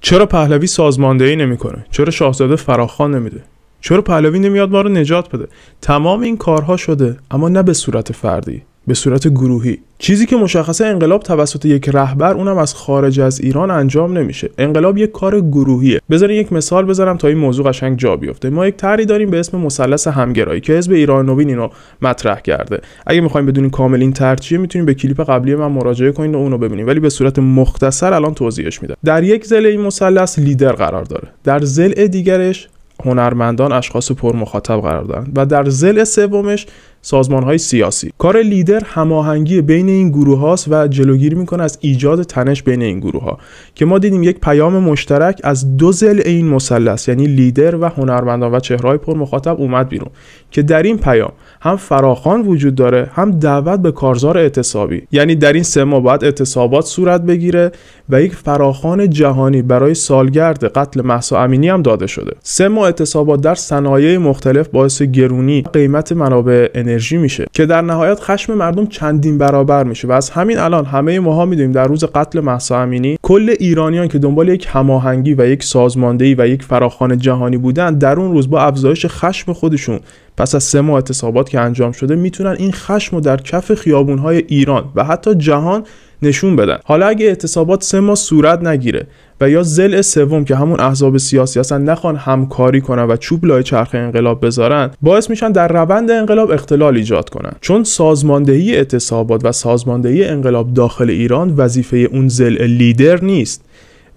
چرا پهلوی سازماندهی نمیکنه چرا شاهزاده فراخان نمیده چرا پهلوی نمیاد ما رو نجات بده تمام این کارها شده اما نه به صورت فردی به صورت گروهی چیزی که مشخصه انقلاب توسط یک رهبر اونم از خارج از ایران انجام نمیشه انقلاب یک کار گروهیه بذارین یک مثال بذارم تا این موضوع قشنگ جا بیفته ما یک طرحی داریم به اسم مثلث همگرایی که حزب ایران نوین اینو مطرح کرده اگه میخوایم بدونین کامل این طرح چیه به کلیپ قبلی من مراجعه کنین و اونو ببینین ولی به صورت مختصر الان توضیحش میدم در یک ضلع این مثلث لیدر قرار داره در ضلع دیگرش هنرمندان اشخاص پر مخاطب قرار دارن و در زل سومش سازمان های سیاسی کار لیدر هماهنگی بین این گروه هاست و جلوگیری میکنه از ایجاد تنش بین این گروه ها که ما دیدیم یک پیام مشترک از دو زل این مثلث یعنی لیدر و هنرمندان و چهرهای پر مخاطب اومد بیرون که در این پیام هم فراخان وجود داره هم دعوت به کارزار اعتصابی یعنی در این سه ماه باید اعتصابات صورت بگیره و یک فراخان جهانی برای سالگرد قتل مهسا امینی هم داده شده سه ماه اعتصابات در صنایع مختلف باعث گرونی قیمت منابع انرژی میشه که در نهایت خشم مردم چندین برابر میشه و از همین الان همه ماها میدونیم در روز قتل مهسا امینی کل ایرانیان که دنبال یک هماهنگی و یک سازماندهی و یک فراخوان جهانی بودن در اون روز با افزایش خشم خودشون پس از سه ماه اعتصابات که انجام شده میتونن این خشم رو در کف خیابونهای ایران و حتی جهان نشون بدن حالا اگه اعتصابات سه ماه صورت نگیره و یا زل سوم که همون احزاب سیاسی هستن نخوان همکاری کنن و چوب لای چرخ انقلاب بذارن باعث میشن در روند انقلاب اختلال ایجاد کنن چون سازماندهی اعتصابات و سازماندهی انقلاب داخل ایران وظیفه اون زل لیدر نیست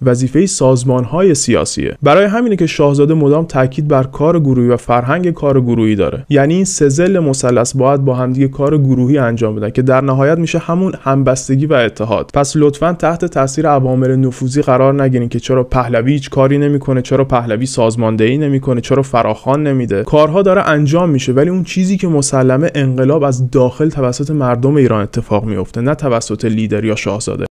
وظیفه سازمان های سیاسیه برای همینه که شاهزاده مدام تاکید بر کار گروهی و فرهنگ کار گروهی داره یعنی این سزل مثلث باید با همدیگه کار گروهی انجام بدن که در نهایت میشه همون همبستگی و اتحاد پس لطفا تحت تاثیر عوامل نفوذی قرار نگیرین که چرا پهلوی هیچ کاری نمیکنه چرا پهلوی سازماندهی نمیکنه چرا فراخان نمیده کارها داره انجام میشه ولی اون چیزی که مسلمه انقلاب از داخل توسط مردم ایران اتفاق میفته نه توسط لیدر یا شاهزاده